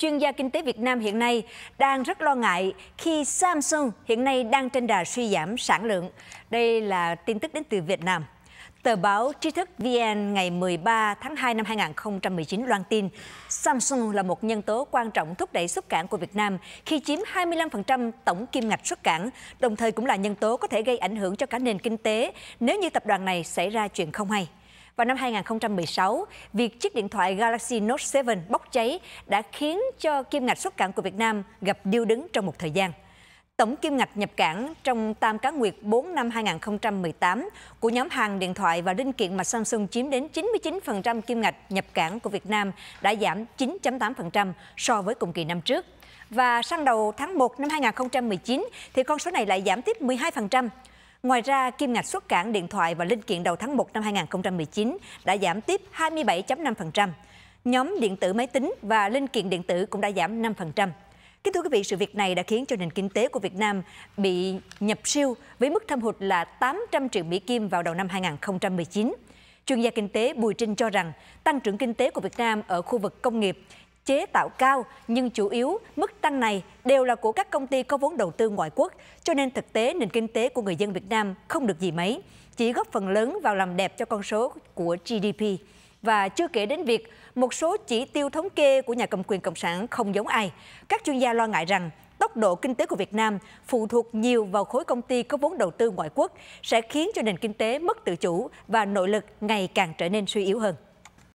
chuyên gia kinh tế Việt Nam hiện nay đang rất lo ngại khi Samsung hiện nay đang trên đà suy giảm sản lượng. Đây là tin tức đến từ Việt Nam. Tờ báo Tri thức VN ngày 13 tháng 2 năm 2019 loan tin Samsung là một nhân tố quan trọng thúc đẩy xuất cảng của Việt Nam khi chiếm 25% tổng kim ngạch xuất cảng, đồng thời cũng là nhân tố có thể gây ảnh hưởng cho cả nền kinh tế nếu như tập đoàn này xảy ra chuyện không hay. Vào năm 2016, việc chiếc điện thoại Galaxy Note 7 bốc cháy đã khiến cho kim ngạch xuất cảng của Việt Nam gặp điêu đứng trong một thời gian. Tổng kim ngạch nhập cảng trong tam cá nguyệt 4 năm 2018 của nhóm hàng điện thoại và linh kiện mà Samsung chiếm đến 99% kim ngạch nhập cảng của Việt Nam đã giảm 9.8% so với cùng kỳ năm trước. Và sang đầu tháng 1 năm 2019 thì con số này lại giảm tiếp 12%. Ngoài ra, kim ngạch xuất cảng điện thoại và linh kiện đầu tháng 1 năm 2019 đã giảm tiếp 27.5%. Nhóm điện tử máy tính và linh kiện điện tử cũng đã giảm 5%. Kính thưa quý vị, sự việc này đã khiến cho nền kinh tế của Việt Nam bị nhập siêu với mức thâm hụt là 800 triệu Mỹ Kim vào đầu năm 2019. Chuyên gia kinh tế Bùi Trinh cho rằng tăng trưởng kinh tế của Việt Nam ở khu vực công nghiệp chế tạo cao, nhưng chủ yếu mức tăng này đều là của các công ty có vốn đầu tư ngoại quốc, cho nên thực tế nền kinh tế của người dân Việt Nam không được gì mấy, chỉ góp phần lớn vào làm đẹp cho con số của GDP. Và chưa kể đến việc một số chỉ tiêu thống kê của nhà cầm quyền Cộng sản không giống ai. Các chuyên gia lo ngại rằng tốc độ kinh tế của Việt Nam phụ thuộc nhiều vào khối công ty có vốn đầu tư ngoại quốc sẽ khiến cho nền kinh tế mất tự chủ và nội lực ngày càng trở nên suy yếu hơn.